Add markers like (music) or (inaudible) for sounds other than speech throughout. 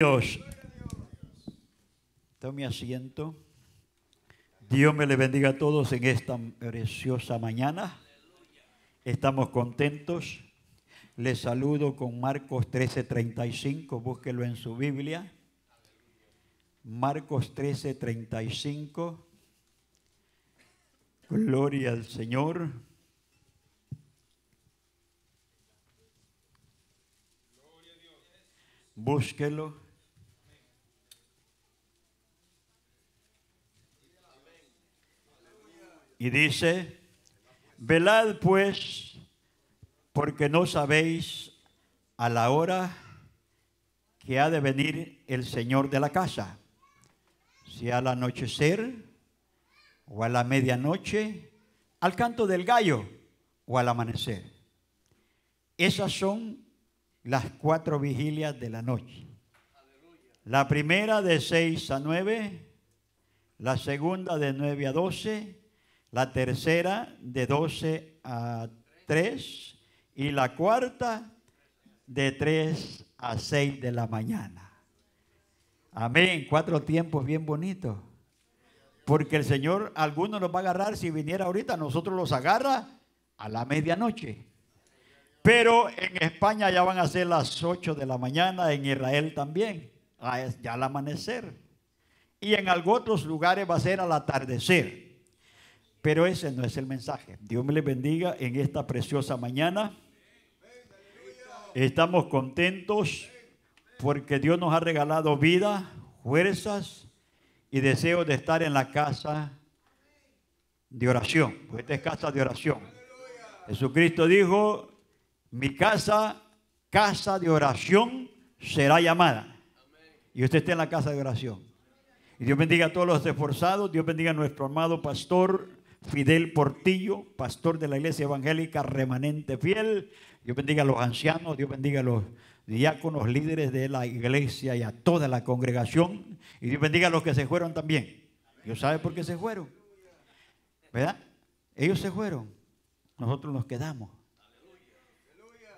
Dios. Tome asiento. Dios me le bendiga a todos en esta preciosa mañana. Estamos contentos. Les saludo con Marcos 13:35. Búsquelo en su Biblia. Marcos 13:35. Gloria al Señor. Búsquelo. Y dice, velad pues, porque no sabéis a la hora que ha de venir el Señor de la casa, si al anochecer o a la medianoche, al canto del gallo o al amanecer. Esas son las cuatro vigilias de la noche. La primera de 6 a 9, la segunda de 9 a 12, la tercera de 12 a 3 y la cuarta de 3 a 6 de la mañana. Amén, cuatro tiempos bien bonitos. Porque el Señor, alguno nos va a agarrar si viniera ahorita, nosotros los agarra a la medianoche. Pero en España ya van a ser las 8 de la mañana, en Israel también, ya al amanecer. Y en algunos otros lugares va a ser al atardecer. Pero ese no es el mensaje. Dios me les bendiga en esta preciosa mañana. Estamos contentos porque Dios nos ha regalado vida, fuerzas y deseo de estar en la casa de oración. Pues esta es casa de oración. Jesucristo dijo, mi casa, casa de oración será llamada. Y usted está en la casa de oración. Y Dios bendiga a todos los esforzados, Dios bendiga a nuestro amado pastor Fidel Portillo, pastor de la Iglesia Evangélica Remanente Fiel. Dios bendiga a los ancianos, Dios bendiga a los diáconos, líderes de la iglesia y a toda la congregación. Y Dios bendiga a los que se fueron también. Dios sabe por qué se fueron. ¿Verdad? Ellos se fueron. Nosotros nos quedamos.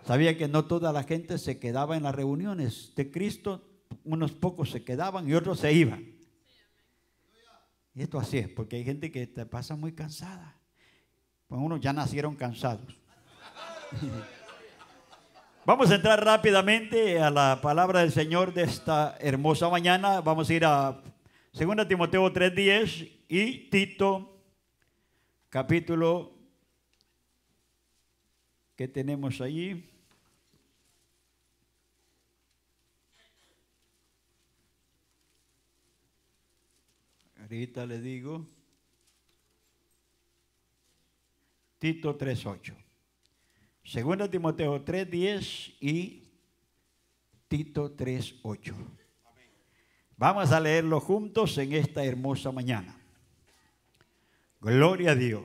Sabía que no toda la gente se quedaba en las reuniones de Cristo. Unos pocos se quedaban y otros se iban. Y esto así es, porque hay gente que te pasa muy cansada. Pues unos ya nacieron cansados. (laughs) Vamos a entrar rápidamente a la palabra del Señor de esta hermosa mañana. Vamos a ir a 2 Timoteo 3:10 y Tito capítulo que tenemos allí. Ahorita le digo. Tito 3.8. 2 Timoteo 3.10 y Tito 3.8. Vamos a leerlo juntos en esta hermosa mañana. Gloria a Dios.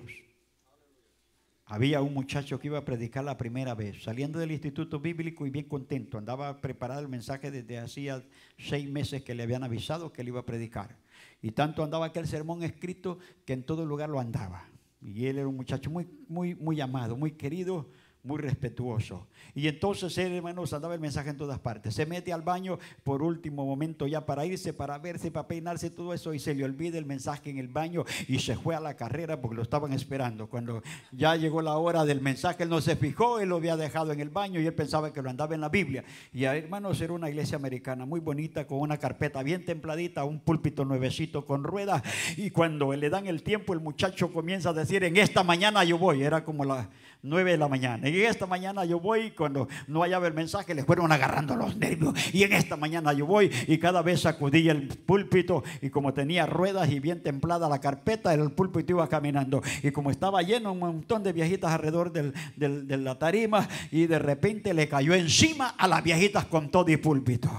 Había un muchacho que iba a predicar la primera vez, saliendo del instituto bíblico y bien contento. Andaba preparado el mensaje desde hacía seis meses que le habían avisado que le iba a predicar. Y tanto andaba aquel sermón escrito que en todo lugar lo andaba. Y él era un muchacho muy, muy, muy amado, muy querido muy respetuoso. Y entonces él, hermanos, andaba el mensaje en todas partes. Se mete al baño por último momento ya para irse, para verse, para peinarse, todo eso, y se le olvida el mensaje en el baño y se fue a la carrera porque lo estaban esperando. Cuando ya llegó la hora del mensaje, él no se fijó, él lo había dejado en el baño y él pensaba que lo andaba en la Biblia. Y hermanos, era una iglesia americana muy bonita, con una carpeta bien templadita, un púlpito nuevecito con ruedas. Y cuando le dan el tiempo, el muchacho comienza a decir, en esta mañana yo voy. Era como la 9 de la mañana. Y en esta mañana yo voy, cuando no hallaba el mensaje, les fueron agarrando los nervios. Y en esta mañana yo voy y cada vez sacudía el púlpito y como tenía ruedas y bien templada la carpeta, el púlpito iba caminando. Y como estaba lleno un montón de viejitas alrededor del, de la tarima y de repente le cayó encima a las viejitas con todo y púlpito.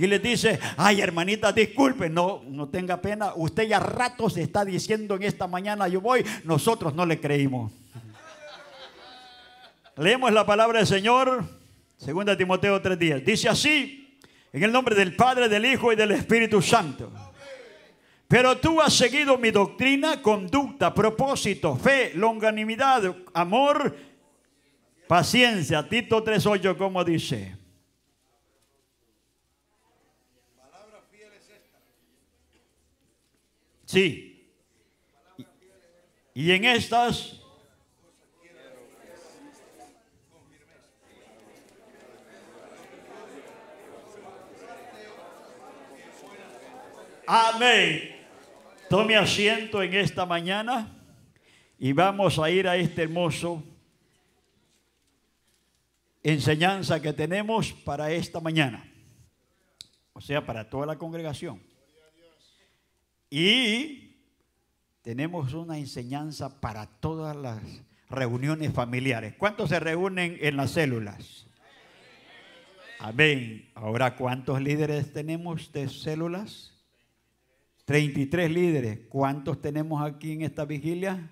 Y les dice, ay hermanita, disculpe, no, no tenga pena, usted ya rato se está diciendo en esta mañana yo voy, nosotros no le creímos. Leemos la palabra del Señor, 2 Timoteo 3.10. Dice así, en el nombre del Padre, del Hijo y del Espíritu Santo. Pero tú has seguido mi doctrina, conducta, propósito, fe, longanimidad, amor, paciencia. Tito 3.8, como dice. Sí. Y en estas Amén. Tome asiento en esta mañana y vamos a ir a este hermoso enseñanza que tenemos para esta mañana. O sea, para toda la congregación. Y tenemos una enseñanza para todas las reuniones familiares. ¿Cuántos se reúnen en las células? Amén. Ahora, ¿cuántos líderes tenemos de células? 33 líderes. ¿Cuántos tenemos aquí en esta vigilia?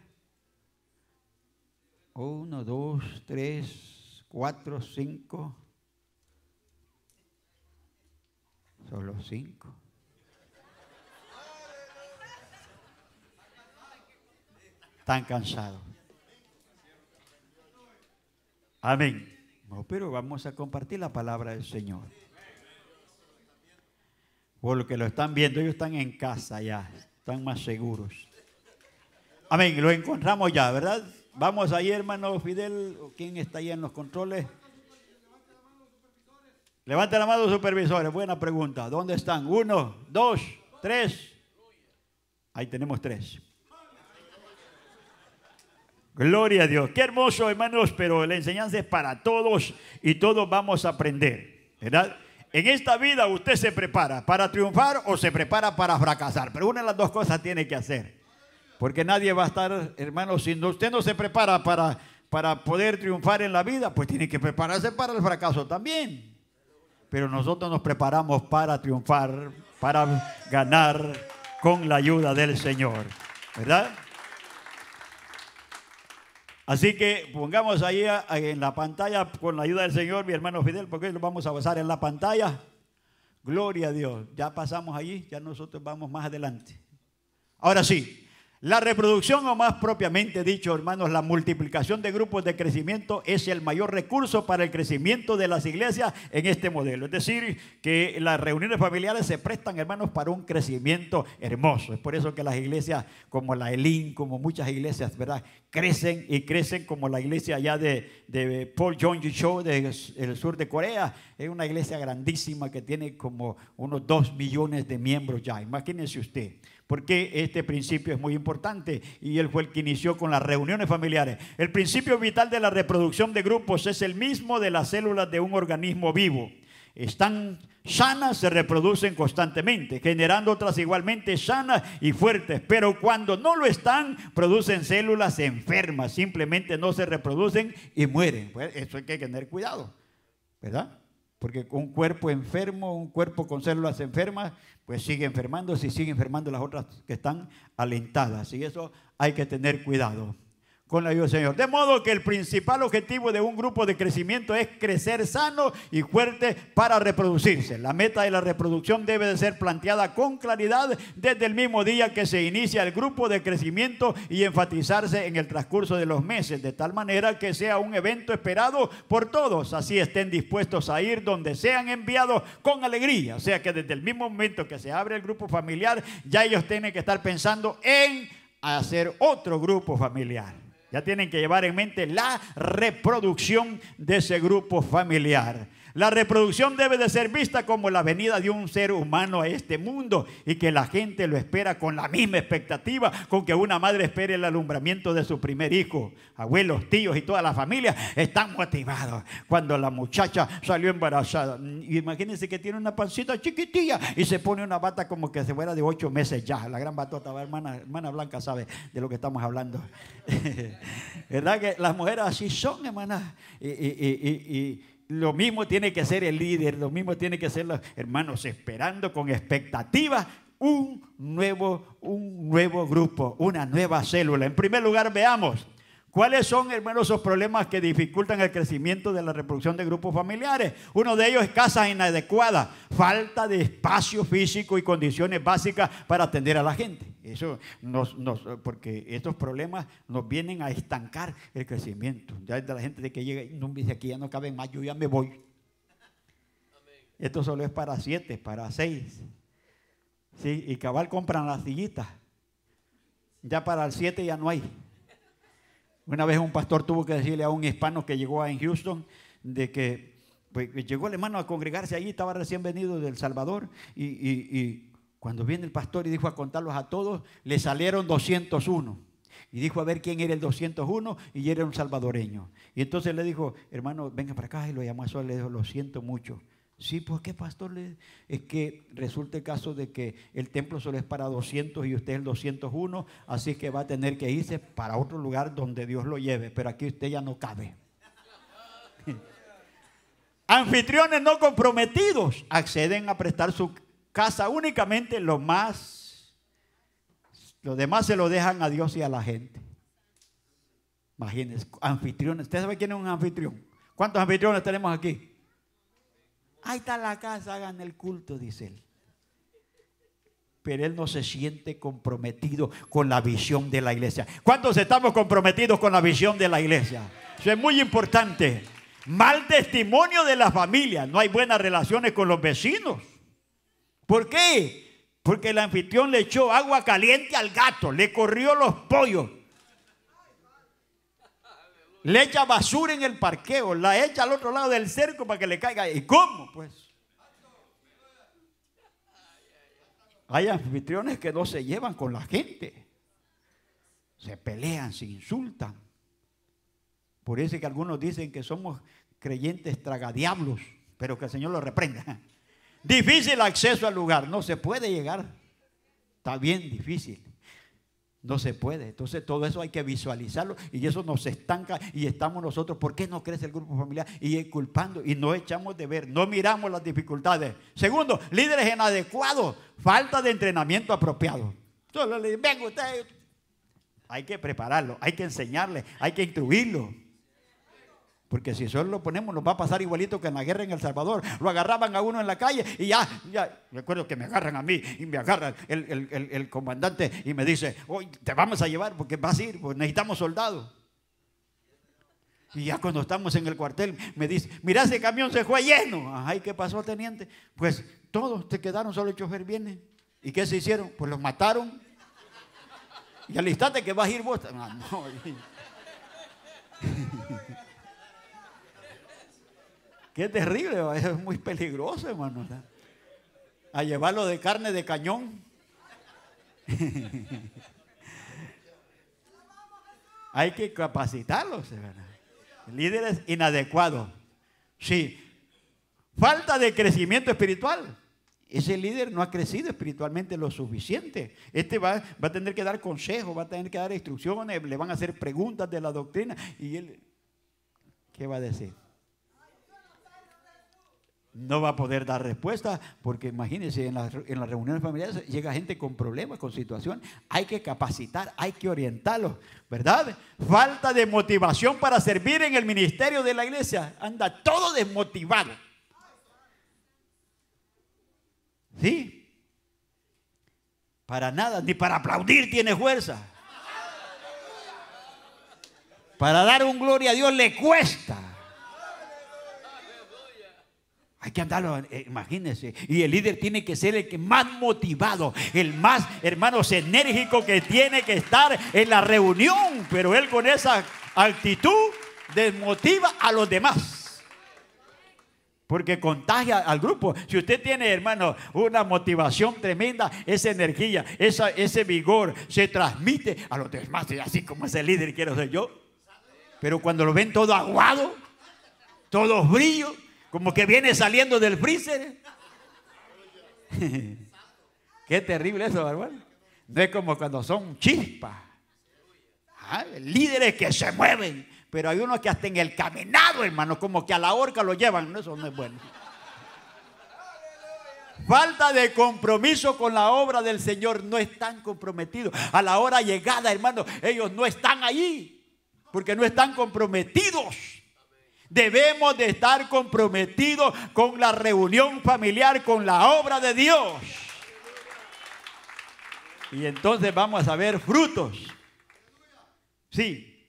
Uno, dos, tres, cuatro, cinco. Solo cinco. Están cansados. Amén. pero vamos a compartir la palabra del Señor que lo están viendo, ellos están en casa ya, están más seguros. Amén, lo encontramos ya, ¿verdad? Vamos ahí, hermano Fidel, ¿quién está ahí en los controles? Levanta la mano, supervisores. Buena pregunta. ¿Dónde están? Uno, dos, tres. Ahí tenemos tres. Gloria a Dios. Qué hermoso, hermanos, pero la enseñanza es para todos y todos vamos a aprender, ¿verdad? En esta vida usted se prepara para triunfar o se prepara para fracasar. Pero una de las dos cosas tiene que hacer. Porque nadie va a estar, hermano, si usted no se prepara para, para poder triunfar en la vida, pues tiene que prepararse para el fracaso también. Pero nosotros nos preparamos para triunfar, para ganar con la ayuda del Señor. ¿Verdad? Así que pongamos ahí en la pantalla, con la ayuda del Señor, mi hermano Fidel, porque hoy lo vamos a pasar en la pantalla. Gloria a Dios. Ya pasamos allí, ya nosotros vamos más adelante. Ahora sí, la reproducción, o más propiamente dicho, hermanos, la multiplicación de grupos de crecimiento es el mayor recurso para el crecimiento de las iglesias en este modelo. Es decir, que las reuniones familiares se prestan, hermanos, para un crecimiento hermoso. Es por eso que las iglesias como la ELIN, como muchas iglesias, ¿verdad? Crecen y crecen como la iglesia allá de, Paul Jong Show del sur de Corea. Es una iglesia grandísima que tiene como unos dos millones de miembros ya. Imagínense usted porque este principio es muy importante y él fue el que inició con las reuniones familiares. El principio vital de la reproducción de grupos es el mismo de las células de un organismo vivo. Están sanas, se reproducen constantemente, generando otras igualmente sanas y fuertes, pero cuando no lo están, producen células enfermas, simplemente no se reproducen y mueren. Pues, eso hay que tener cuidado, ¿verdad? Porque un cuerpo enfermo, un cuerpo con células enfermas, pues sigue enfermando y sigue enfermando las otras que están alentadas. Y eso hay que tener cuidado con la ayuda del Señor. De modo que el principal objetivo de un grupo de crecimiento es crecer sano y fuerte para reproducirse. La meta de la reproducción debe de ser planteada con claridad desde el mismo día que se inicia el grupo de crecimiento y enfatizarse en el transcurso de los meses, de tal manera que sea un evento esperado por todos. Así estén dispuestos a ir donde sean enviados con alegría. O sea que desde el mismo momento que se abre el grupo familiar, ya ellos tienen que estar pensando en hacer otro grupo familiar. Ya tienen que llevar en mente la reproducción de ese grupo familiar. La reproducción debe de ser vista como la venida de un ser humano a este mundo y que la gente lo espera con la misma expectativa con que una madre espere el alumbramiento de su primer hijo. Abuelos, tíos y toda la familia están motivados cuando la muchacha salió embarazada. Imagínense que tiene una pancita chiquitilla y se pone una bata como que se fuera de ocho meses ya. La gran batota, la hermana, hermana Blanca sabe de lo que estamos hablando. (laughs) ¿Verdad que las mujeres así son, hermanas? y lo mismo tiene que ser el líder, lo mismo tiene que ser los hermanos, esperando con expectativas un nuevo, un nuevo grupo, una nueva célula. En primer lugar, veamos cuáles son, hermanos, esos problemas que dificultan el crecimiento de la reproducción de grupos familiares. Uno de ellos es casa inadecuada, falta de espacio físico y condiciones básicas para atender a la gente. Eso nos, porque estos problemas nos vienen a estancar el crecimiento. Ya de la gente de que llega y dice aquí ya no cabe más, yo ya me voy. Esto solo es para siete, para seis. Sí, y cabal compran las sillitas. Ya para el siete ya no hay. Una vez un pastor tuvo que decirle a un hispano que llegó en Houston de que pues, llegó el hermano a congregarse allí, estaba recién venido del Salvador y, y cuando viene el pastor y dijo a contarlos a todos, le salieron 201. Y dijo a ver quién era el 201 y era un salvadoreño. Y entonces le dijo, hermano, venga para acá y lo llamó a su le dijo, lo siento mucho. Sí, porque qué pastor, es que resulta el caso de que el templo solo es para 200 y usted es el 201, así que va a tener que irse para otro lugar donde Dios lo lleve, pero aquí usted ya no cabe. (laughs) Anfitriones no comprometidos acceden a prestar su casa únicamente lo más, lo demás se lo dejan a Dios y a la gente. Imagínense, anfitriones. ¿Usted sabe quién es un anfitrión? ¿Cuántos anfitriones tenemos aquí? Ahí está la casa, hagan el culto, dice él. Pero él no se siente comprometido con la visión de la iglesia. ¿Cuántos estamos comprometidos con la visión de la iglesia? Eso es muy importante. Mal testimonio de la familia. No hay buenas relaciones con los vecinos. ¿Por qué? Porque el anfitrión le echó agua caliente al gato, le corrió los pollos. Le echa basura en el parqueo, la echa al otro lado del cerco para que le caiga. ¿Y cómo? Pues. Hay anfitriones que no se llevan con la gente. Se pelean, se insultan. Por eso es que algunos dicen que somos creyentes tragadiablos, pero que el Señor lo reprenda. Difícil acceso al lugar. No se puede llegar. Está bien difícil. No se puede. Entonces todo eso hay que visualizarlo y eso nos estanca y estamos nosotros, ¿por qué no crece el grupo familiar? Y culpando y no echamos de ver, no miramos las dificultades. Segundo, líderes inadecuados, falta de entrenamiento apropiado. Solo le usted. Hay que prepararlo, hay que enseñarle, hay que instruirlo. Porque si solo lo ponemos, nos va a pasar igualito que en la guerra en El Salvador. Lo agarraban a uno en la calle y ya, ya. Recuerdo que me agarran a mí y me agarra el, comandante y me dice: Hoy te vamos a llevar porque vas a ir, pues necesitamos soldados. Y ya cuando estamos en el cuartel, me dice: Mira, ese camión se fue lleno. Ay, ¿qué pasó, teniente? Pues todos te quedaron, solo el chofer viene. ¿Y qué se hicieron? Pues los mataron. Y al instante que vas a ir vos. Ah, no, no. Qué terrible, es muy peligroso, hermano. A llevarlo de carne de cañón. (laughs) Hay que capacitarlos, ¿verdad? Líderes inadecuados. Sí. Falta de crecimiento espiritual. Ese líder no ha crecido espiritualmente lo suficiente. Este va, va a tener que dar consejos, va a tener que dar instrucciones, le van a hacer preguntas de la doctrina. ¿Y él qué va a decir? no va a poder dar respuesta, porque imagínense, en, en las, reuniones familiares llega gente con problemas, con situación, hay que capacitar, hay que orientarlos, ¿verdad? Falta de motivación para servir en el ministerio de la iglesia, anda todo desmotivado. ¿Sí? Para nada, ni para aplaudir tiene fuerza. Para dar un gloria a Dios le cuesta. Hay que andarlo, eh, imagínense. Y el líder tiene que ser el que más motivado, el más, hermanos, enérgico que tiene que estar en la reunión. Pero él con esa actitud desmotiva a los demás. Porque contagia al grupo. Si usted tiene, hermano, una motivación tremenda, esa energía, esa, ese vigor se transmite a los demás. Así como ese líder quiero ser yo. Pero cuando lo ven todo aguado, todo brillo como que viene saliendo del freezer. (laughs) Qué terrible eso, hermano. No es como cuando son chispas. Ah, Líderes que se mueven. Pero hay unos que hasta en el caminado, hermano, como que a la horca lo llevan. Eso no es bueno. Falta de compromiso con la obra del Señor. No están comprometidos. A la hora llegada, hermano, ellos no están ahí Porque no están comprometidos. Debemos de estar comprometidos con la reunión familiar, con la obra de Dios. Y entonces vamos a ver frutos. Sí.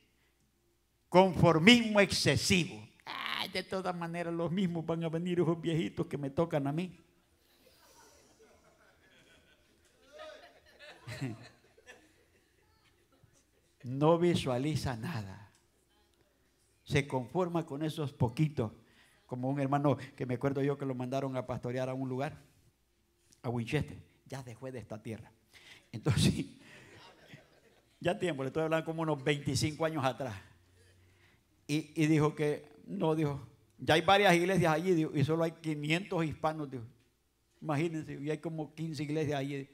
Conformismo excesivo. de todas maneras, los mismos van a venir esos viejitos que me tocan a mí. (laughs) No visualiza nada se conforma con esos poquitos. Como un hermano que me acuerdo yo que lo mandaron a pastorear a un lugar, a Winchester, ya dejó de esta tierra. Entonces, (laughs) ya tiempo, le estoy hablando como unos 25 años atrás. Y, dijo que, no, dijo, ya hay varias iglesias allí, y solo hay 500 hispanos, dijo. Imagínense, y hay como 15 iglesias allí.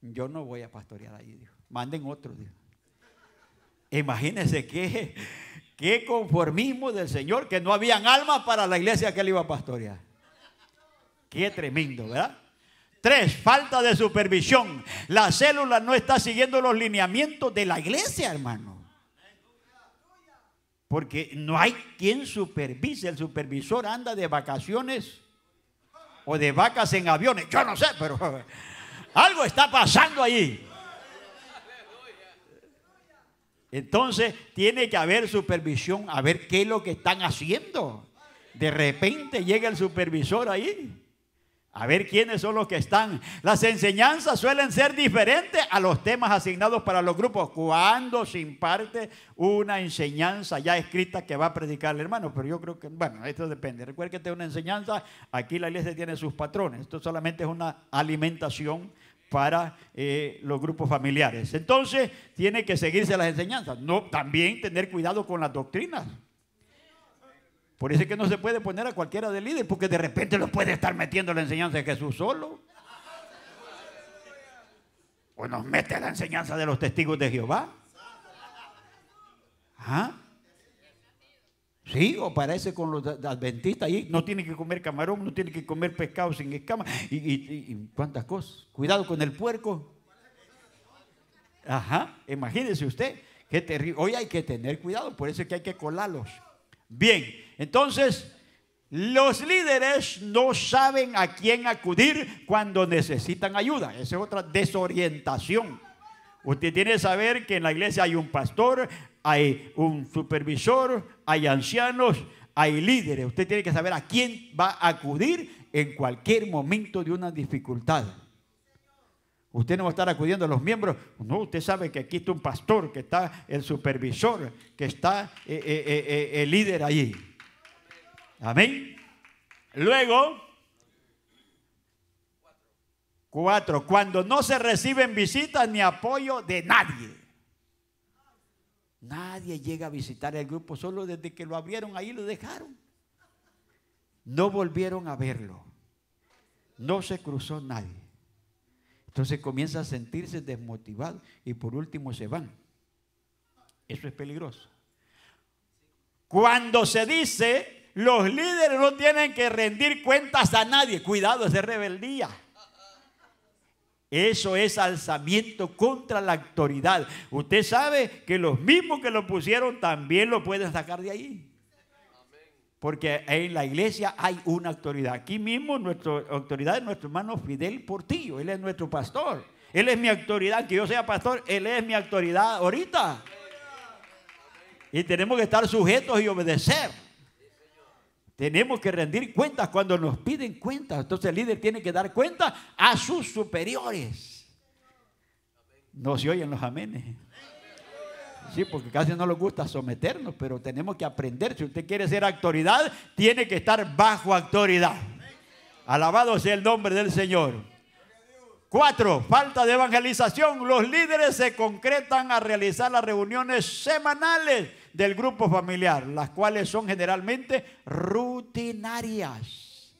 Yo no voy a pastorear allí, dijo. Manden otros, dijo. Imagínense qué, qué conformismo del Señor, que no habían almas para la iglesia que él iba a pastorear. Qué tremendo, ¿verdad? Tres, falta de supervisión. La célula no está siguiendo los lineamientos de la iglesia, hermano. Porque no hay quien supervise. El supervisor anda de vacaciones o de vacas en aviones. Yo no sé, pero (laughs) algo está pasando ahí. Entonces tiene que haber supervisión, a ver qué es lo que están haciendo. De repente llega el supervisor ahí. A ver quiénes son los que están. Las enseñanzas suelen ser diferentes a los temas asignados para los grupos cuando se imparte una enseñanza ya escrita que va a predicar el hermano. Pero yo creo que, bueno, esto depende. recuerde que es una enseñanza, aquí la iglesia tiene sus patrones. Esto solamente es una alimentación para eh, los grupos familiares. Entonces, tiene que seguirse las enseñanzas. No, también tener cuidado con las doctrinas. Por eso es que no se puede poner a cualquiera de líder, porque de repente nos puede estar metiendo la enseñanza de Jesús solo. O nos mete la enseñanza de los testigos de Jehová. ¿Ah? Sí, o parece con los adventistas ahí. No tiene que comer camarón, no tiene que comer pescado sin escama. Y, y, cuántas cosas. Cuidado con el puerco. Ajá, imagínese usted. Qué terrible. Hoy hay que tener cuidado, por eso es que hay que colarlos. Bien, entonces los líderes no saben a quién acudir cuando necesitan ayuda. Esa es otra desorientación. Usted tiene que saber que en la iglesia hay un pastor, hay un supervisor, hay ancianos, hay líderes. Usted tiene que saber a quién va a acudir en cualquier momento de una dificultad. Usted no va a estar acudiendo a los miembros. No, usted sabe que aquí está un pastor, que está el supervisor, que está eh, eh, eh, el líder allí. Amén. Luego, cuatro, cuando no se reciben visitas ni apoyo de nadie. Nadie llega a visitar el grupo, solo desde que lo abrieron ahí lo dejaron. No volvieron a verlo. No se cruzó nadie. Entonces comienza a sentirse desmotivado y por último se van. Eso es peligroso. Cuando se dice, los líderes no tienen que rendir cuentas a nadie, cuidado, es de rebeldía. Eso es alzamiento contra la autoridad. Usted sabe que los mismos que lo pusieron también lo pueden sacar de ahí. Porque en la iglesia hay una autoridad. Aquí mismo nuestra autoridad es nuestro hermano Fidel Portillo. Él es nuestro pastor. Él es mi autoridad. Que yo sea pastor, él es mi autoridad ahorita. Y tenemos que estar sujetos y obedecer. Tenemos que rendir cuentas cuando nos piden cuentas. Entonces el líder tiene que dar cuenta a sus superiores. No se oyen los amenes. Sí, porque casi no nos gusta someternos, pero tenemos que aprender. Si usted quiere ser autoridad, tiene que estar bajo autoridad. Alabado sea el nombre del Señor. Cuatro, falta de evangelización. Los líderes se concretan a realizar las reuniones semanales del grupo familiar, las cuales son generalmente rutinarias.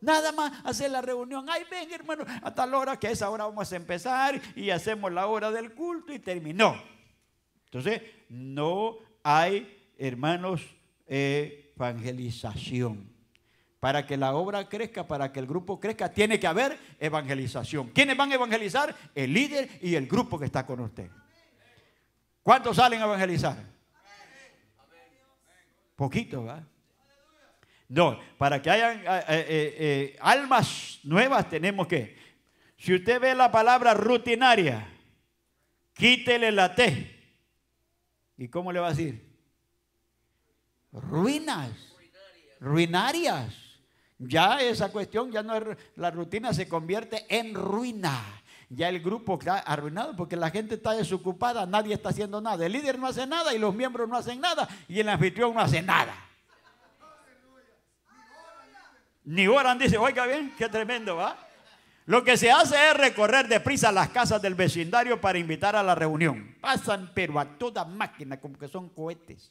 Nada más hacer la reunión. Ay, ven, hermano, a tal hora que a esa hora vamos a empezar y hacemos la hora del culto y terminó. Entonces, no hay, hermanos, evangelización. Para que la obra crezca, para que el grupo crezca, tiene que haber evangelización. ¿Quiénes van a evangelizar? El líder y el grupo que está con usted. ¿Cuántos salen a evangelizar? Poquito, ¿verdad? No, para que hayan eh, eh, eh, almas nuevas tenemos que. Si usted ve la palabra rutinaria, quítele la T. ¿Y cómo le va a decir? Ruinas. Ruinarias. Ya esa cuestión, ya no es, la rutina se convierte en ruina ya el grupo está arruinado porque la gente está desocupada, nadie está haciendo nada. El líder no hace nada y los miembros no hacen nada y el anfitrión no hace nada. Ni oran, dice, oiga bien, qué tremendo, ¿va? Lo que se hace es recorrer deprisa las casas del vecindario para invitar a la reunión. Pasan, pero a toda máquina, como que son cohetes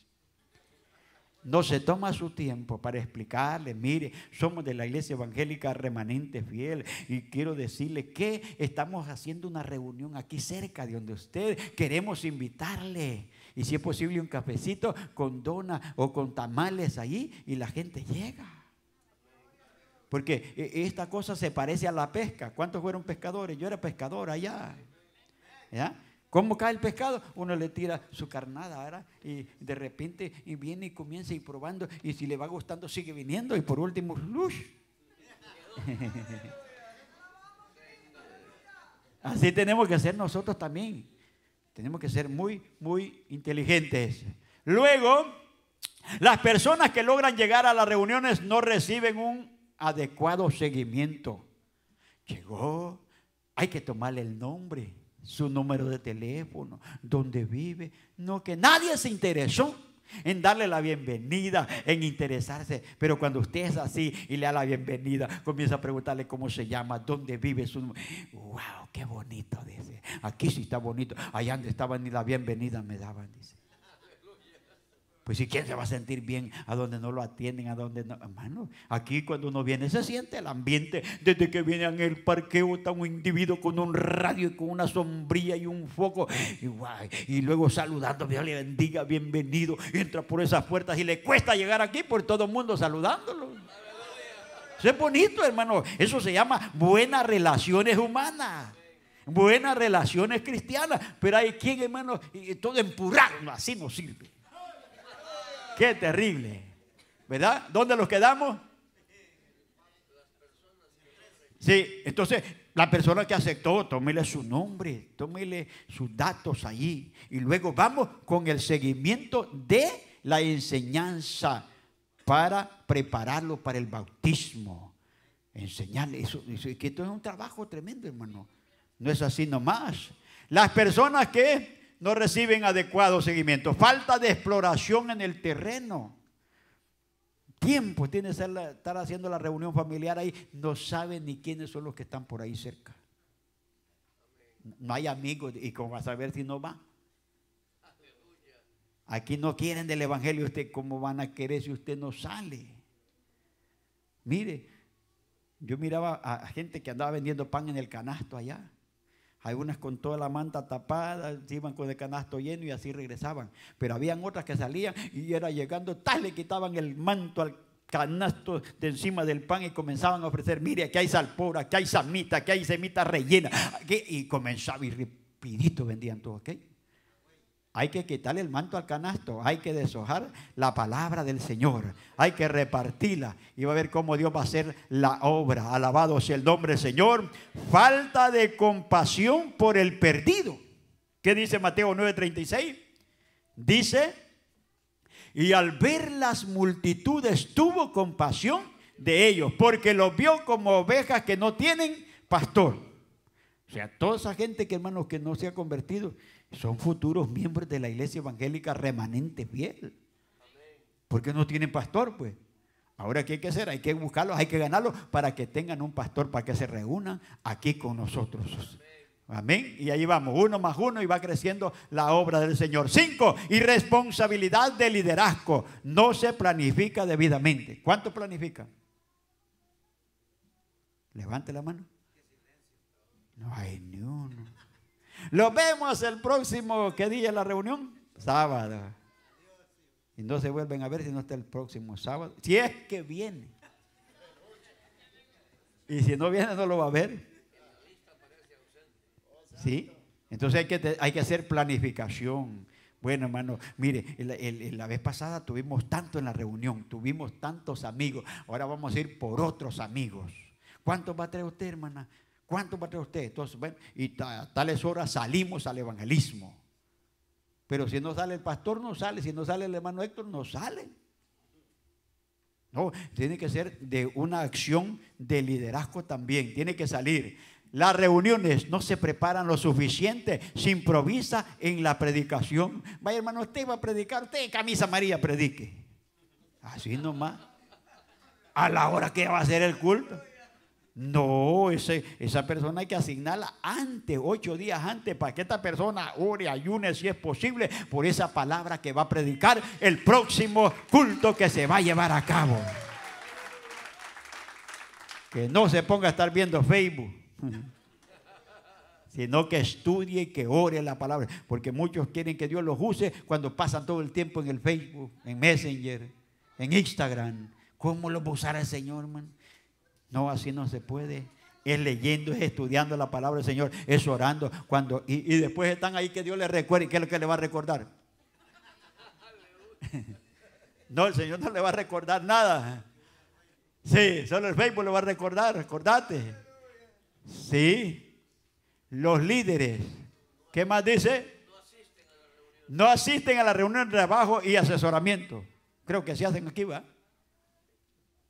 no se toma su tiempo para explicarle, mire, somos de la iglesia evangélica remanente fiel y quiero decirle que estamos haciendo una reunión aquí cerca de donde usted, queremos invitarle y si es posible un cafecito con dona o con tamales ahí y la gente llega. Porque eh, esta cosa se parece a la pesca. ¿Cuántos fueron pescadores? Yo era pescador allá. ¿Ya? ¿Cómo cae el pescado? Uno le tira su carnada, ahora Y de repente y viene y comienza y probando. Y si le va gustando, sigue viniendo. Y por último, ¡lush! (laughs) Así tenemos que ser nosotros también. Tenemos que ser muy, muy inteligentes. Luego, las personas que logran llegar a las reuniones no reciben un adecuado seguimiento. Llegó, hay que tomarle el nombre su número de teléfono, dónde vive. No, que nadie se interesó en darle la bienvenida, en interesarse. Pero cuando usted es así y le da la bienvenida, comienza a preguntarle cómo se llama, dónde vive su... ¡Wow! ¡Qué bonito! Dice. Aquí sí está bonito. Allá donde estaba ni la bienvenida me daban, dice. Pues si quién se va a sentir bien a donde no lo atienden, a donde no. Hermano, aquí cuando uno viene se siente el ambiente. Desde que viene en el parqueo está un individuo con un radio y con una sombrilla y un foco. Y, y luego saludando, Dios le bendiga, bienvenido. Entra por esas puertas y le cuesta llegar aquí por todo el mundo saludándolo. Eso es bonito, hermano. Eso se llama buenas relaciones humanas buenas relaciones cristianas. Pero hay quien, hermano, todo empurrado, así no sirve. Qué terrible. ¿Verdad? ¿Dónde los quedamos? Sí, entonces la persona que aceptó, tómele su nombre, tómele sus datos allí. Y luego vamos con el seguimiento de la enseñanza para prepararlo para el bautismo. Enseñarle eso, eso que esto es un trabajo tremendo, hermano. No es así nomás. Las personas que no reciben adecuado seguimiento. Falta de exploración en el terreno. Tiempo tiene que estar haciendo la reunión familiar ahí. No saben ni quiénes son los que están por ahí cerca. No hay amigos y cómo va a saber si no va. Aquí no quieren del Evangelio usted, ¿cómo van a querer si usted no sale? Mire, yo miraba a gente que andaba vendiendo pan en el canasto allá. Algunas con toda la manta tapada, iban con el canasto lleno y así regresaban. Pero habían otras que salían y era llegando, tal le quitaban el manto al canasto de encima del pan y comenzaban a ofrecer, mire, aquí hay salpora, aquí hay samita, aquí hay semita rellena. y comenzaba y rapidito vendían todo ¿ok? Hay que quitarle el manto al canasto, hay que deshojar la palabra del Señor, hay que repartirla y va a ver cómo Dios va a hacer la obra. Alabado sea el nombre del Señor. Falta de compasión por el perdido. ¿Qué dice Mateo 9:36? Dice, y al ver las multitudes tuvo compasión de ellos, porque los vio como ovejas que no tienen pastor. O sea, toda esa gente que hermanos que no se ha convertido, son futuros miembros de la iglesia evangélica remanente fiel. Porque no tienen pastor, pues. Ahora, ¿qué hay que hacer? Hay que buscarlos, hay que ganarlos para que tengan un pastor, para que se reúnan aquí con nosotros. Amén. Y ahí vamos, uno más uno y va creciendo la obra del Señor. Cinco, irresponsabilidad de liderazgo. No se planifica debidamente. ¿Cuánto planifica? Levante la mano. No hay ni uno lo vemos el próximo, ¿qué día la reunión? Sábado. Y no se vuelven a ver si no está el próximo sábado. Si es que viene. Y si no viene, no lo va a ver. ¿Sí? Entonces hay que, hay que hacer planificación. Bueno, hermano, mire, la vez pasada tuvimos tanto en la reunión, tuvimos tantos amigos. Ahora vamos a ir por otros amigos. ¿Cuántos va a traer usted, hermana? ¿Cuánto va a traer usted? Entonces, y a tales horas salimos al evangelismo. Pero si no sale el pastor, no sale. Si no sale el hermano Héctor, no sale. No, tiene que ser de una acción de liderazgo también. Tiene que salir. Las reuniones no se preparan lo suficiente, se improvisa en la predicación. Vaya hermano, usted va a predicar, usted camisa María predique. Así nomás. A la hora que va a ser el culto. No, ese, esa persona hay que asignarla antes, ocho días antes, para que esta persona ore, ayune si es posible, por esa palabra que va a predicar el próximo culto que se va a llevar a cabo. Que no se ponga a estar viendo Facebook, sino que estudie y que ore la palabra, porque muchos quieren que Dios los use cuando pasan todo el tiempo en el Facebook, en Messenger, en Instagram. ¿Cómo lo va a usar el Señor, hermano? No, así no se puede. Es leyendo, es estudiando la palabra del Señor, es orando. Cuando, y, después están ahí que Dios le recuerde. qué es lo que le va a recordar? (laughs) No, el Señor no le va a recordar nada. Sí, solo el Facebook le va a recordar, recordate. Sí, los líderes. ¿Qué más dice? No asisten a la reunión de trabajo y asesoramiento. Creo que se hacen aquí, ¿va?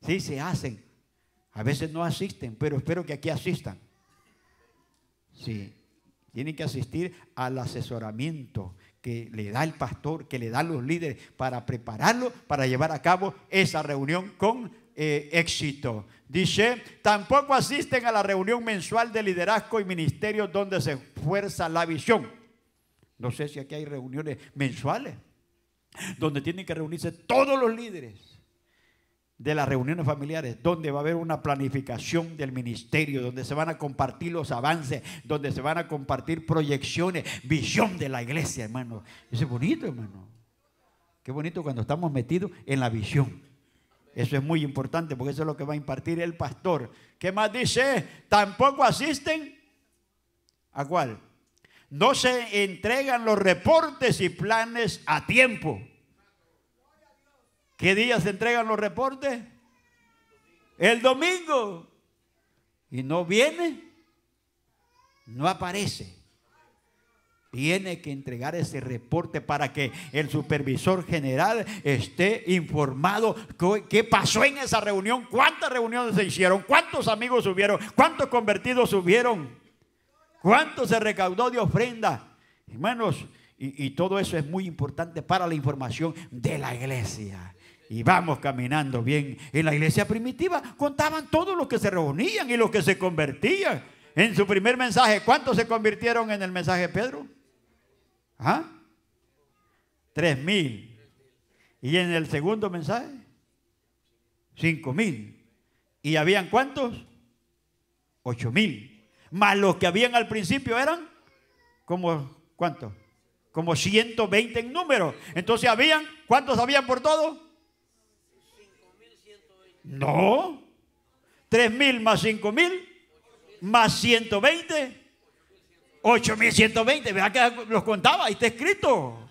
Sí, se hacen. A veces no asisten, pero espero que aquí asistan. Sí, tienen que asistir al asesoramiento que le da el pastor, que le dan los líderes para prepararlo, para llevar a cabo esa reunión con eh, éxito. Dice, tampoco asisten a la reunión mensual de liderazgo y ministerio donde se fuerza la visión. No sé si aquí hay reuniones mensuales, donde tienen que reunirse todos los líderes de las reuniones familiares, donde va a haber una planificación del ministerio, donde se van a compartir los avances, donde se van a compartir proyecciones, visión de la iglesia, hermano. Eso es bonito, hermano. Qué bonito cuando estamos metidos en la visión. Eso es muy importante porque eso es lo que va a impartir el pastor. ¿Qué más dice? Tampoco asisten. ¿A cuál? No se entregan los reportes y planes a tiempo. ¿Qué día se entregan los reportes? El domingo. Y no viene, no aparece. Tiene que entregar ese reporte para que el supervisor general esté informado qué pasó en esa reunión, cuántas reuniones se hicieron, cuántos amigos subieron, cuántos convertidos subieron, cuánto se recaudó de ofrenda. Hermanos, y, y todo eso es muy importante para la información de la iglesia y vamos caminando bien. En la iglesia primitiva contaban todos los que se reunían y los que se convertían. En su primer mensaje, ¿cuántos se convirtieron en el mensaje de Pedro? ¿Ah? Tres mil. ¿Y en el segundo mensaje? Cinco mil. ¿Y habían cuántos? Ocho mil. Más los que habían al principio eran como, ¿cuántos? Como 120 en número. Entonces habían, ¿cuántos habían por todo? No. Tres mil más cinco mil más 120. 8.120, vea que los contaba, ahí está escrito.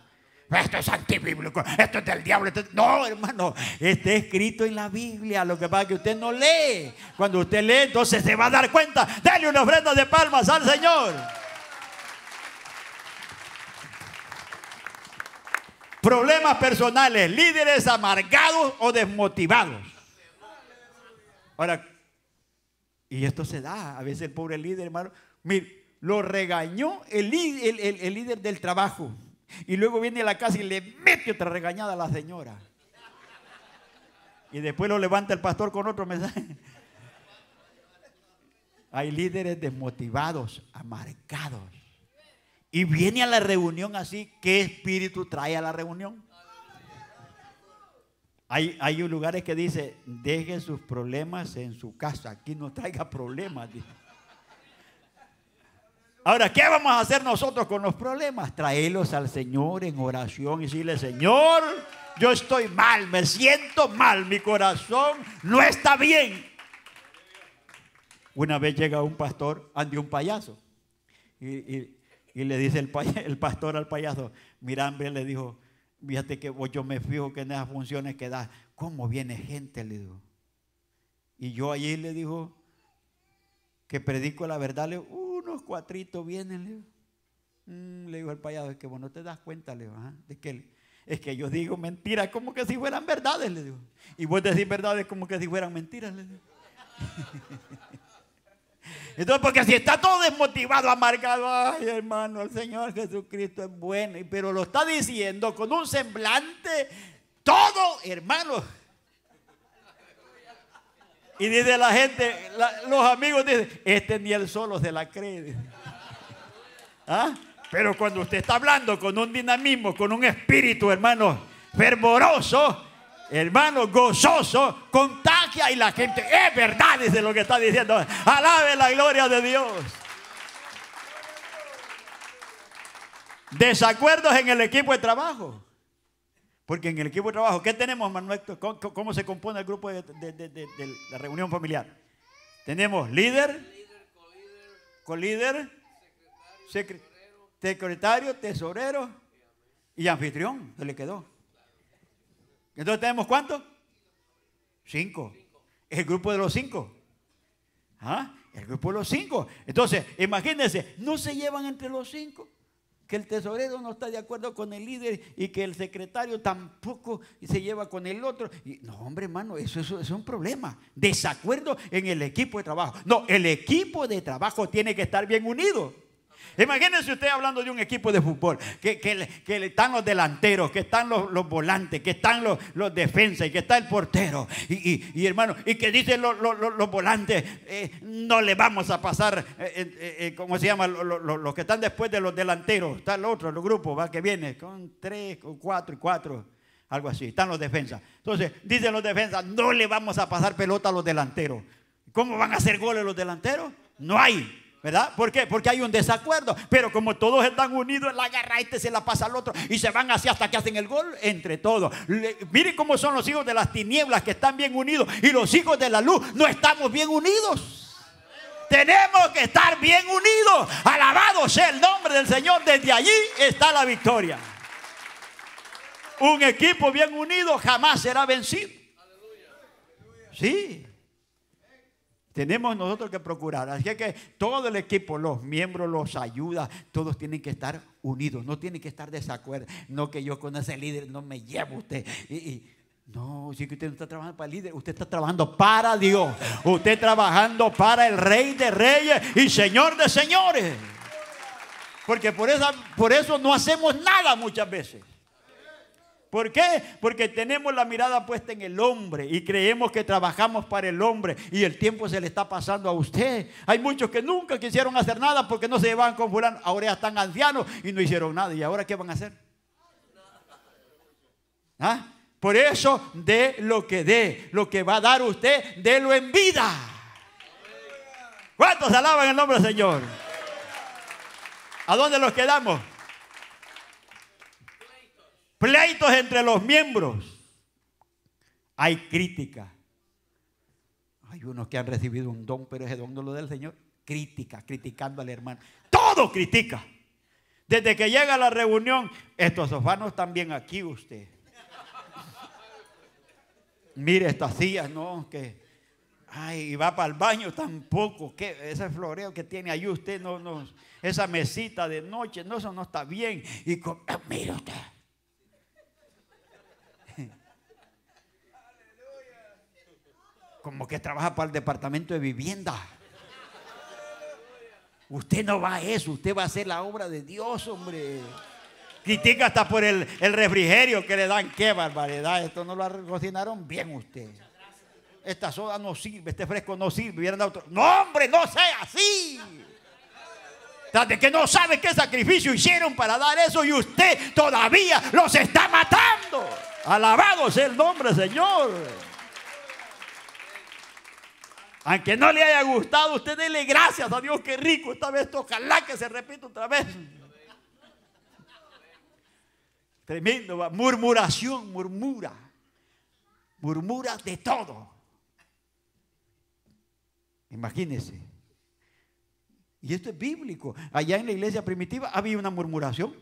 Esto es antibíblico, esto es del diablo. No, hermano, está escrito en la Biblia. Lo que pasa es que usted no lee. Cuando usted lee, entonces se va a dar cuenta. Dale una ofrenda de palmas al Señor. Problemas personales, líderes amargados o desmotivados. Ahora, y esto se da, a veces el pobre líder, hermano, mire, lo regañó el, el, líder del trabajo. Y luego viene a la casa y le mete otra regañada a la señora. Y después lo levanta el pastor con otro mensaje. (laughs) Hay líderes desmotivados, amargados. Y viene a la reunión así, ¿qué espíritu trae a la reunión? Hay, hay lugares que dice, deje sus problemas en su casa, aquí no traiga problemas. Ahora, ¿qué vamos a hacer nosotros con los problemas? Traerlos al Señor en oración y decirle, Señor, yo estoy mal, me siento mal, mi corazón no está bien. Una vez llega un pastor ante un payaso y, le dice el, pastor al payaso, mira, le dijo, fíjate que yo me fijo que en esas funciones que da, ¿cómo viene gente? Le digo. Y yo allí le digo que predico la verdad, le digo, unos cuatritos vienen, le digo. Mm, le digo al payado, es que vos no te das cuenta, le digo, de que es que yo digo mentiras como que si fueran verdades, le digo. Y vos decís verdades como que si fueran mentiras, le digo. (laughs) Entonces, porque si está todo desmotivado, amargado, ay hermano, el Señor Jesucristo es bueno, pero lo está diciendo con un semblante todo, hermano. Y dice la gente, los amigos dicen, este ni el solo se la cree. (laughs) ¿Ah? Pero cuando usted está hablando con un dinamismo, con un espíritu, hermano, fervoroso, hermano, gozoso, contagia y la gente, es verdad, dice lo que está diciendo. Alabe la gloria de Dios. Desacuerdos en el equipo de trabajo. Porque en el equipo de trabajo, ¿qué tenemos, Manuel? ¿Cómo, se compone el grupo de, la reunión familiar? Tenemos líder, colíder, secretario, secretario, tesorero y anfitrión. Se le quedó. Entonces tenemos cuánto? Cinco. El grupo de los cinco. ¿Ah? El grupo de los cinco. Entonces, imagínense, no se llevan entre los cinco. Que el tesorero no está de acuerdo con el líder y que el secretario tampoco se lleva con el otro. no, hombre, hermano, eso, eso es un problema. Desacuerdo en el equipo de trabajo. No, el equipo de trabajo tiene que estar bien unido. Imagínense usted hablando de un equipo de fútbol, que, que, están los delanteros, que están los, volantes, que están los, los, defensas y que está el portero. Y, hermano, y que dicen los, volantes, eh, no le vamos a pasar, eh, eh, eh ¿cómo se llama? Los, que están después de los delanteros, está el otro, el grupo, va que viene, con tres, con cuatro y cuatro. Algo así, están los defensas. Entonces, dicen los defensas, no le vamos a pasar pelota a los delanteros. ¿Cómo van a hacer goles los delanteros? No hay. ¿Verdad? ¿Por qué? Porque hay un desacuerdo. Pero como todos están unidos en la guerra, este se la pasa al otro y se van así hasta que hacen el gol entre todos. miren cómo son los hijos de las tinieblas que están bien unidos y los hijos de la luz no estamos bien unidos. Tenemos que estar bien unidos. Alabado sea el nombre del Señor. Desde allí está la victoria. Un equipo bien unido jamás será vencido. Sí. Tenemos nosotros que procurar. Así que todo el equipo, los miembros, los ayuda, todos tienen que estar unidos, no tienen que estar desacuerdo. No que yo con ese líder no me lleve usted. Y, no, si que usted no está trabajando para el líder, usted está trabajando para Dios. Usted está trabajando para el Rey de Reyes y Señor de Señores. Porque por, esa, por eso no hacemos nada muchas veces. ¿Por qué? Porque tenemos la mirada puesta en el hombre y creemos que trabajamos para el hombre y el tiempo se le está pasando a usted. Hay muchos que nunca quisieron hacer nada porque no se llevaban con fulano. Ahora ya están ancianos y no hicieron nada. ¿Y ahora qué van a hacer? ¿Ah? Por eso, de lo que dé, lo que va a dar usted, délo en vida. ¿Cuántos alaban el nombre del Señor? ¿A dónde los quedamos? pleitos entre los miembros, hay crítica. Hay unos que han recibido un don, pero ese don no lo del Señor. Crítica, criticando al hermano. Todo critica. Desde que llega a la reunión, estos sofanos también están bien aquí usted. Mire estas sillas, no, que... Ay, y va para el baño tampoco. ¿Qué? Ese floreo que tiene ahí usted, no, no, esa mesita de noche, no, eso no está bien. Y con, (coughs) mira usted. como que trabaja para el departamento de vivienda. Usted no va a eso, usted va a hacer la obra de Dios, hombre. Critica hasta por el, refrigerio que le dan, qué barbaridad. Esto no lo cocinaron bien usted. Esta soda no sirve, este fresco no sirve. No, hombre, no sea así. De que no sabe qué sacrificio hicieron para dar eso y usted todavía los está matando. Alabado sea el nombre, Señor. Aunque no le haya gustado, usted dele gracias a Dios, qué rico esta vez, ojalá que se repita otra vez. Tremendo, murmuración, murmura. murmura de todo. imagínese Y esto es bíblico. Allá en la iglesia primitiva había una murmuración.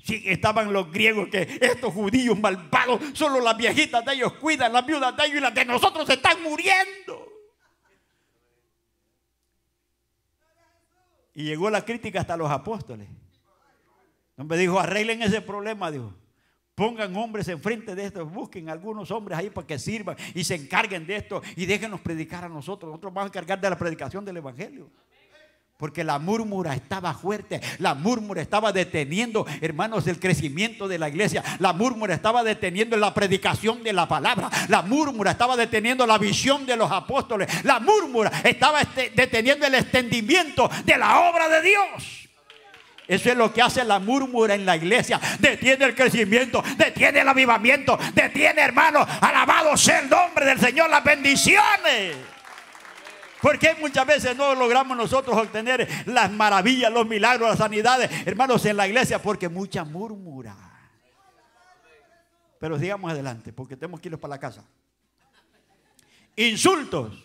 Sí, estaban los griegos que estos judíos malvados, solo las viejitas de ellos cuidan, las viudas de ellos y las de nosotros se están muriendo. Y llegó la crítica hasta los apóstoles. donde dijo, arreglen ese problema, dijo. Pongan hombres enfrente de esto busquen algunos hombres ahí para que sirvan y se encarguen de esto y déjenos predicar a nosotros. Nosotros vamos a encargar de la predicación del Evangelio. Porque la murmura estaba fuerte, la murmura estaba deteniendo, hermanos, el crecimiento de la iglesia, la murmura estaba deteniendo la predicación de la palabra, la murmura estaba deteniendo la visión de los apóstoles, la murmura estaba este, deteniendo el extendimiento de la obra de Dios. Eso es lo que hace la murmura en la iglesia. Detiene el crecimiento, detiene el avivamiento, detiene, hermanos, alabado sea el nombre del Señor, las bendiciones. ¿Por qué muchas veces no logramos nosotros obtener las maravillas, los milagros, las sanidades, hermanos, en la iglesia? Porque mucha murmura. Pero sigamos adelante, porque tenemos que irnos para la casa. Insultos.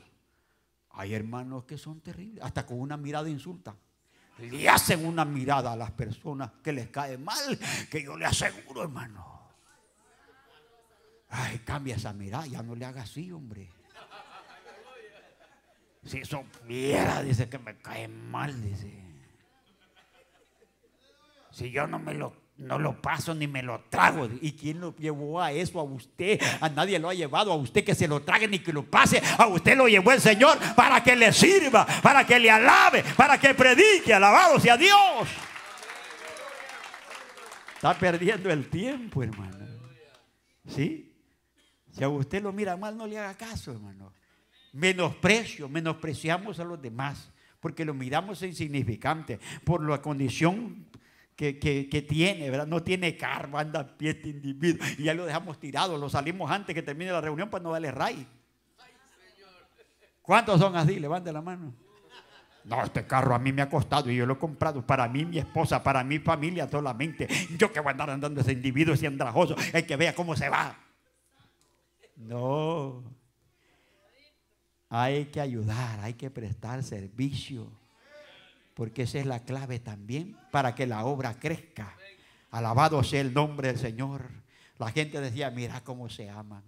Hay hermanos que son terribles, hasta con una mirada insulta. le hacen una mirada a las personas que les cae mal, que yo le aseguro, hermano. Ay, cambia esa mirada, ya no le haga así, hombre. Si supiera, dice que me cae mal, dice. Si yo no me lo no lo paso ni me lo trago. ¿Y quién lo llevó a eso? A usted. A nadie lo ha llevado. A usted que se lo trague ni que lo pase. A usted lo llevó el Señor para que le sirva, para que le alabe, para que predique. Alabado sea Dios. Está perdiendo el tiempo, hermano. ¿Sí? Si a usted lo mira mal, no le haga caso, hermano menosprecio, menospreciamos a los demás porque lo miramos insignificante por la condición que, tiene, ¿verdad? No tiene carro anda a pie este individuo. Y ya lo dejamos tirado, lo salimos antes que termine la reunión para no darle ray. ¿Cuántos son así? Levante la mano. No, este carro a mí me ha costado y yo lo he comprado para mí, mi esposa, para mi familia solamente. Yo que voy a andar andando ese individuo, ese andrajoso, el que vea cómo se va. No, hay que ayudar, hay que prestar servicio, porque esa es la clave también para que la obra crezca. Alabado sea el nombre del Señor. La gente decía, mira cómo se aman,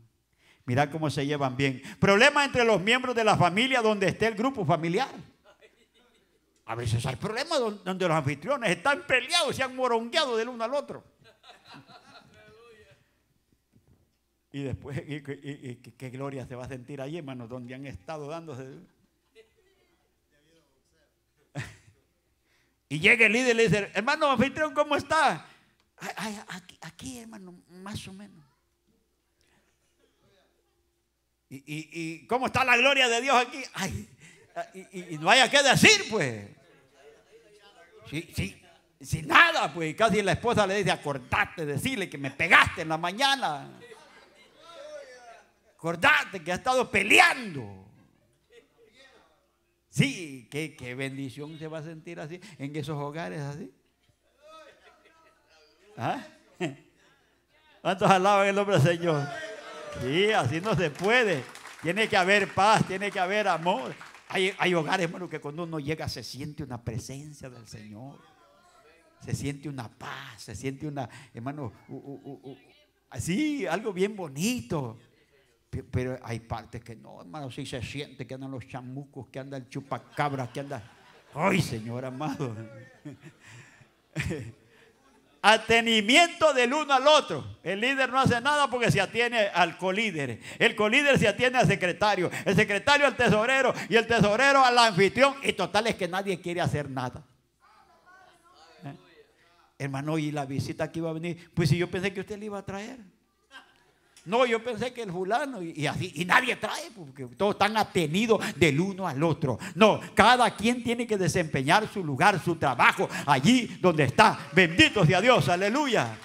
mira cómo se llevan bien. Problemas entre los miembros de la familia donde esté el grupo familiar. A veces hay problemas donde los anfitriones están peleados, se han morongueado del uno al otro. Y después, y, qué gloria se va a sentir allí, hermano, donde han estado dándose. (laughs) y llega el líder y le dice, hermano anfitrión, ¿cómo está? aquí, hermano, más o menos. Y, cómo está la gloria de Dios aquí? Ay, y, no haya qué decir, pues. Sí, sin nada, pues. Casi la esposa le dice, acordate, decirle que me pegaste en la mañana. Acordate que ha estado peleando. Sí, qué, bendición se va a sentir así en esos hogares así. ¿Ah? (laughs) ¿Cuántos alaban el nombre del Señor? Sí, así no se puede. Tiene que haber paz, tiene que haber amor. Hay, hogares, hermano, que cuando uno llega se siente una presencia del Señor. Se siente una paz, se siente una, hermano, así, algo bien bonito pero hay partes que no, hermano, si se siente que andan los chamucos, que andan el chupacabras, que anda... ¡Ay, Señor amado! (laughs) Atenimiento del uno al otro. El líder no hace nada porque se atiene al colíder. El colíder se atiene al secretario. El secretario al tesorero. Y el tesorero al anfitrión. Y total es que nadie quiere hacer nada. ¿Eh? Hermano, ¿y la visita que iba a venir? Pues si yo pensé que usted le iba a traer. No, yo pensé que el fulano y, así, y nadie trae, porque todos están atenidos del uno al otro. No, cada quien tiene que desempeñar su lugar, su trabajo, allí donde está. Bendito sea Dios, aleluya.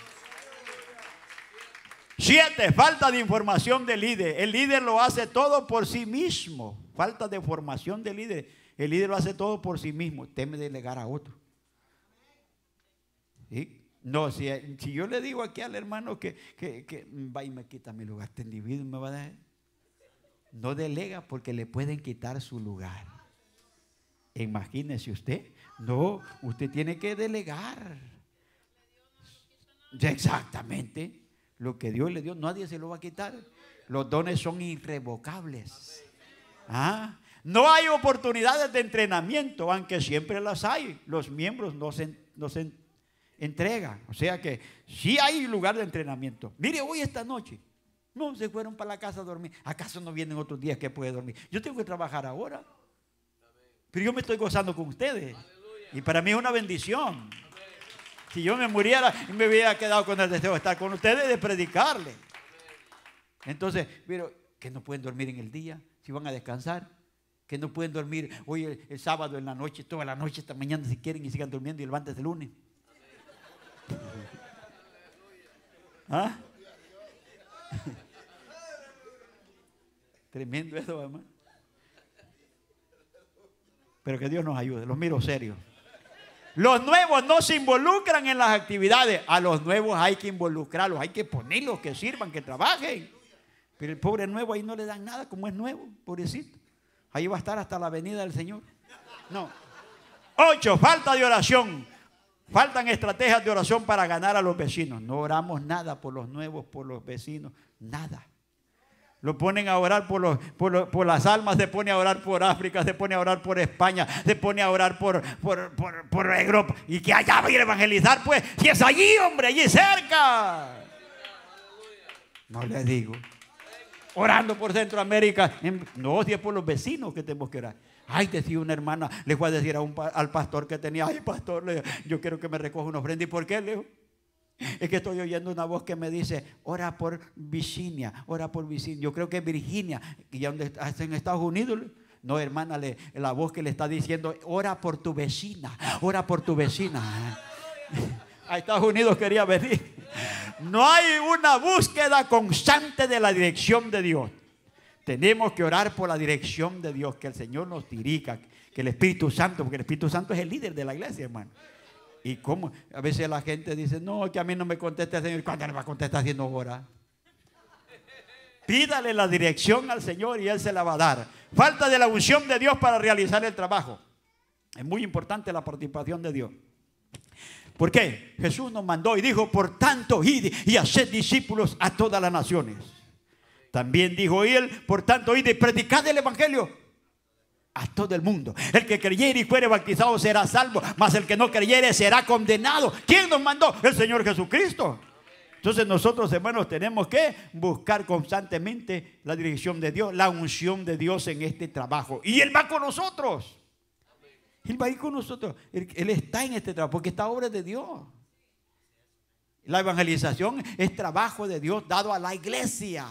Siete, falta de información del líder. El líder lo hace todo por sí mismo. Falta de formación del líder. El líder lo hace todo por sí mismo. Teme delegar a otro. ¿Sí? No, si, yo le digo aquí al hermano que, va y me quita mi lugar, este individuo me va a dar. No delega porque le pueden quitar su lugar. Imagínese usted. No, usted tiene que delegar. exactamente. Lo que Dios le dio, nadie se lo va a quitar. Los dones son irrevocables. Ah, no hay oportunidades de entrenamiento, aunque siempre las hay. Los miembros no se, no entrega. O sea que sí hay lugar de entrenamiento. Mire, hoy esta noche. No, se fueron para la casa a dormir. ¿Acaso no vienen otros días que puede dormir? Yo tengo que trabajar ahora. Pero yo me estoy gozando con ustedes. Y para mí es una bendición. Si yo me muriera, me hubiera quedado con el deseo de estar con ustedes y de predicarle. Entonces, pero que no pueden dormir en el día, si van a descansar, que no pueden dormir hoy el, sábado en la noche, toda la noche, esta mañana si quieren y sigan durmiendo y levantes el lunes. ¿Ah? (laughs) Tremendo eso, hermano. Pero que Dios nos ayude, los miro serios. Los nuevos no se involucran en las actividades. A los nuevos hay que involucrarlos, hay que ponerlos, que sirvan, que trabajen. Pero el pobre nuevo ahí no le dan nada, como es nuevo, pobrecito. Ahí va a estar hasta la venida del Señor. No. Ocho, falta de oración. Faltan estrategias de oración para ganar a los vecinos. No oramos nada por los nuevos, por los vecinos, nada. Lo ponen a orar por, las almas, se pone a orar por África, se pone a orar por España, se pone a orar por, Europa. Y que allá va a evangelizar, pues, si es allí, hombre, allí cerca. No le digo. Orando por Centroamérica. No, si es por los vecinos que tenemos que orar. Ay, decía una hermana, le voy a decir al pastor que tenía, ay, pastor, yo quiero que me recoja una ofrenda. ¿Y por qué, Leo? Es que estoy oyendo una voz que me dice, ora por Virginia, ora por Virginia. Yo creo que Virginia, que ya donde está en Estados Unidos. No, hermana, la voz que le está diciendo, ora por tu vecina, ora por tu vecina. (laughs) A Estados Unidos quería venir. No hay una búsqueda constante de la dirección de Dios. Tenemos que orar por la dirección de Dios, que el Señor nos dirija, que el Espíritu Santo, porque el Espíritu Santo es el líder de la iglesia, hermano. Y cómo, a veces la gente dice, no, que a mí no me conteste el Señor. ¿Cuándo me va a contestar haciendo ora? Pídale la dirección al Señor y Él se la va a dar. Falta de la unción de Dios para realizar el trabajo. Es muy importante la participación de Dios. ¿Por qué? Jesús nos mandó y dijo, por tanto, id y haced discípulos a todas las naciones. También dijo él, por tanto, y de predicar el Evangelio a todo el mundo. El que creyere y fuere bautizado será salvo, mas el que no creyere será condenado. ¿Quién nos mandó? El Señor Jesucristo. Entonces nosotros hermanos tenemos que buscar constantemente la dirección de Dios, la unción de Dios en este trabajo. Y Él va con nosotros. Él va a con nosotros. Él, está en este trabajo porque esta obra es de Dios. La evangelización es trabajo de Dios dado a la iglesia.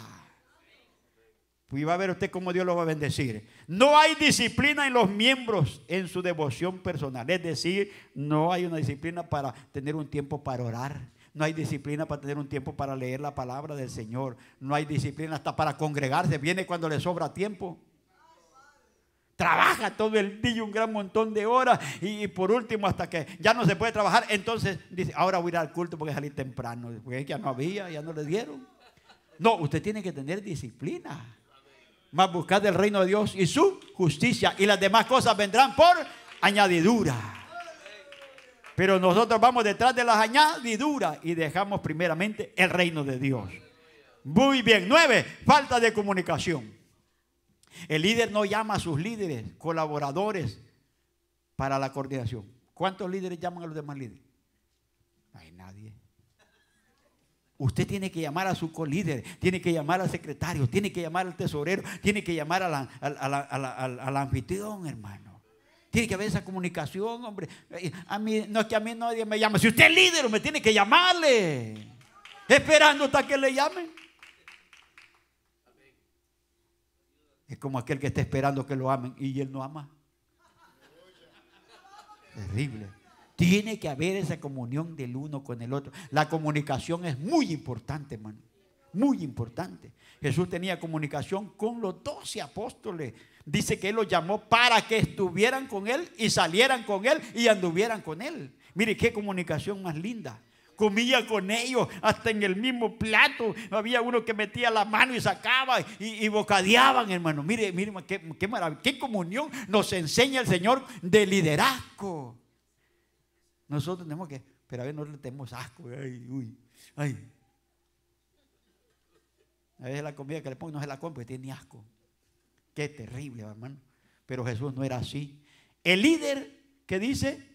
Y va a ver usted cómo Dios lo va a bendecir. No hay disciplina en los miembros en su devoción personal. Es decir, no hay una disciplina para tener un tiempo para orar. No hay disciplina para tener un tiempo para leer la palabra del Señor. No hay disciplina hasta para congregarse. Viene cuando le sobra tiempo. Trabaja todo el día un gran montón de horas y, por último hasta que ya no se puede trabajar. Entonces dice, ahora voy a ir al culto porque salí temprano. Porque ya no había, ya no le dieron. No, usted tiene que tener disciplina más buscar el reino de Dios y su justicia. Y las demás cosas vendrán por añadidura. Pero nosotros vamos detrás de las añadiduras y dejamos primeramente el reino de Dios. Muy bien. Nueve, falta de comunicación. El líder no llama a sus líderes, colaboradores, para la coordinación. ¿Cuántos líderes llaman a los demás líderes? hay nadie. Usted tiene que llamar a su colíder, tiene que llamar al secretario, tiene que llamar al tesorero, tiene que llamar al a la, a anfitrión, hermano. Tiene que haber esa comunicación, hombre. Eh, a mí, no es que a mí nadie me llame Si usted es líder, me tiene que llamarle. Esperando hasta que le llamen. Es como aquel que está esperando que lo amen y él no ama. Terrible. Tiene que haber esa comunión del uno con el otro. La comunicación es muy importante, hermano. Muy importante. Jesús tenía comunicación con los doce apóstoles. Dice que Él los llamó para que estuvieran con Él y salieran con Él y anduvieran con Él. Mire qué comunicación más linda. Comía con ellos, hasta en el mismo plato. Había uno que metía la mano y sacaba y, bocadeaban, hermano. Mire, mire, qué, qué maravilla. Qué comunión nos enseña el Señor de liderazgo. Nosotros tenemos que, pero a veces no le tenemos asco. uy, ay. A veces la comida que le pongo no se la compra, tiene asco. Qué terrible, hermano. Pero Jesús no era así. El líder que dice,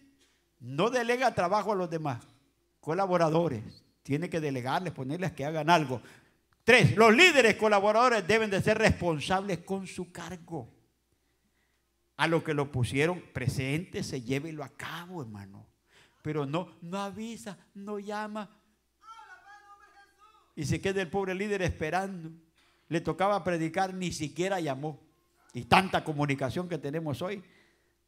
no delega trabajo a los demás, colaboradores. Tiene que delegarles, ponerles que hagan algo. Tres, los líderes colaboradores deben de ser responsables con su cargo. A lo que lo pusieron presente, se llévelo a cabo, hermano pero no, no avisa, no llama. Y se queda el pobre líder esperando. Le tocaba predicar, ni siquiera llamó. Y tanta comunicación que tenemos hoy,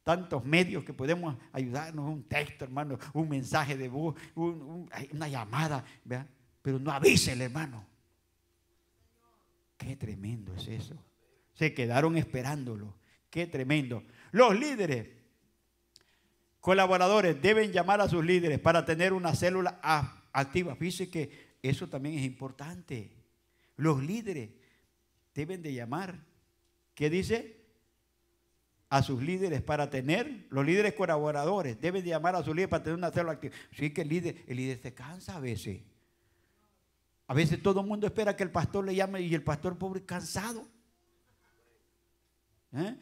tantos medios que podemos ayudarnos, un texto, hermano, un mensaje de voz, una llamada, pero no el hermano. Qué tremendo es eso. Se quedaron esperándolo. Qué tremendo. Los líderes colaboradores deben llamar a sus líderes para tener una célula activa. Fíjense que eso también es importante. Los líderes deben de llamar. ¿Qué dice? A sus líderes para tener, los líderes colaboradores deben de llamar a sus líderes para tener una célula activa. Sí que el líder, el líder se cansa a veces. A veces todo el mundo espera que el pastor le llame y el pastor pobre cansado. ¿Eh?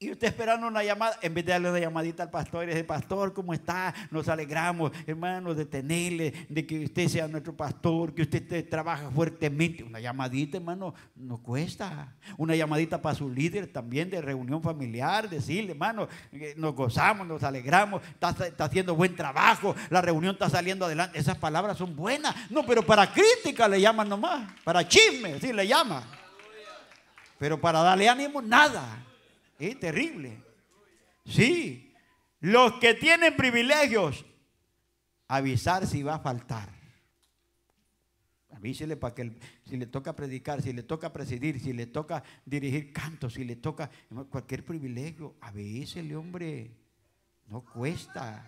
Y usted esperando una llamada, en vez de darle una llamadita al pastor, y decir, pastor, ¿cómo está? Nos alegramos, hermano de tenerle, de que usted sea nuestro pastor, que usted trabaja fuertemente. Una llamadita, hermano, no cuesta. Una llamadita para su líder también de reunión familiar, decirle, hermano, eh, nos gozamos, nos alegramos, está, haciendo buen trabajo, la reunión está saliendo adelante. Esas palabras son buenas. No, pero para crítica le llaman nomás, para chisme, sí, le llama. Pero para darle ánimo, nada es Terrible. Sí, los que tienen privilegios, avisar si va a faltar. Avísele para que si le toca predicar, si le toca presidir, si le toca dirigir cantos, si le toca cualquier privilegio, avísele, hombre. No cuesta.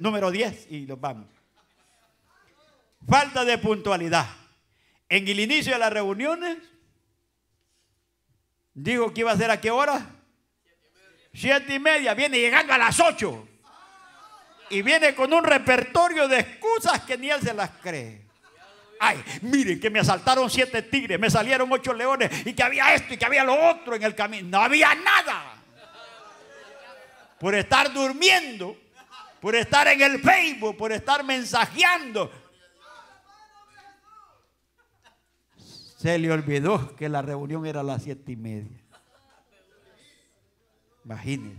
Número 10 y los vamos. Falta de puntualidad. En el inicio de las reuniones, Digo que iba a ser a qué hora? Siete y media. Viene llegando a las ocho. Y viene con un repertorio de excusas que ni él se las cree. Ay, miren que me asaltaron siete tigres, me salieron ocho leones y que había esto y que había lo otro en el camino. No había nada. Por estar durmiendo, por estar en el Facebook, por estar mensajeando, Se le olvidó que la reunión era a las siete y media. Imagínense.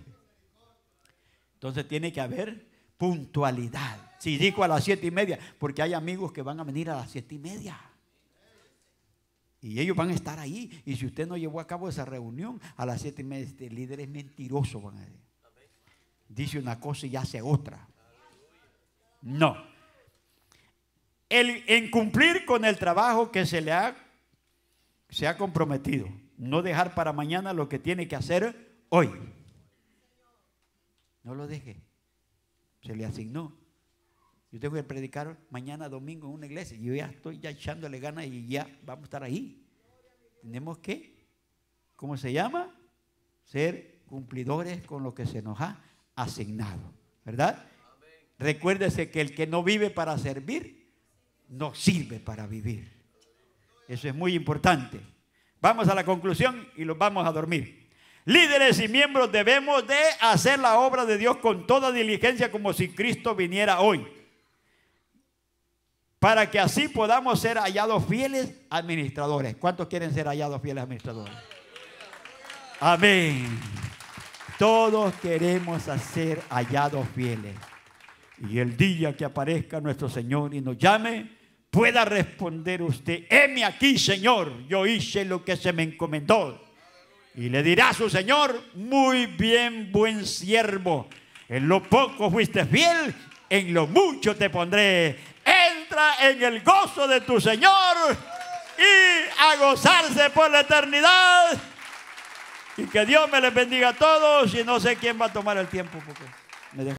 Entonces tiene que haber puntualidad. Si dijo a las siete y media, porque hay amigos que van a venir a las siete y media. Y ellos van a estar ahí. Y si usted no llevó a cabo esa reunión, a las siete y media, este líder es mentiroso, Dice una cosa y hace otra. No. en cumplir con el trabajo que se le ha se ha comprometido no dejar para mañana lo que tiene que hacer hoy. No lo deje. Se le asignó. Yo tengo que predicar mañana domingo en una iglesia. Yo ya estoy ya echándole ganas y ya vamos a estar ahí. Tenemos que, ¿cómo se llama? Ser cumplidores con lo que se nos ha asignado. ¿Verdad? Recuérdese que el que no vive para servir, no sirve para vivir. Eso es muy importante. Vamos a la conclusión y los vamos a dormir. Líderes y miembros debemos de hacer la obra de Dios con toda diligencia como si Cristo viniera hoy. Para que así podamos ser hallados fieles administradores. ¿Cuántos quieren ser hallados fieles administradores? Amén. Todos queremos ser hallados fieles. Y el día que aparezca nuestro Señor y nos llame, pueda responder usted, heme aquí, Señor, yo hice lo que se me encomendó. Y le dirá a su Señor, muy bien, buen siervo, en lo poco fuiste fiel, en lo mucho te pondré. Entra en el gozo de tu Señor y a gozarse por la eternidad. Y que Dios me les bendiga a todos y no sé quién va a tomar el tiempo porque me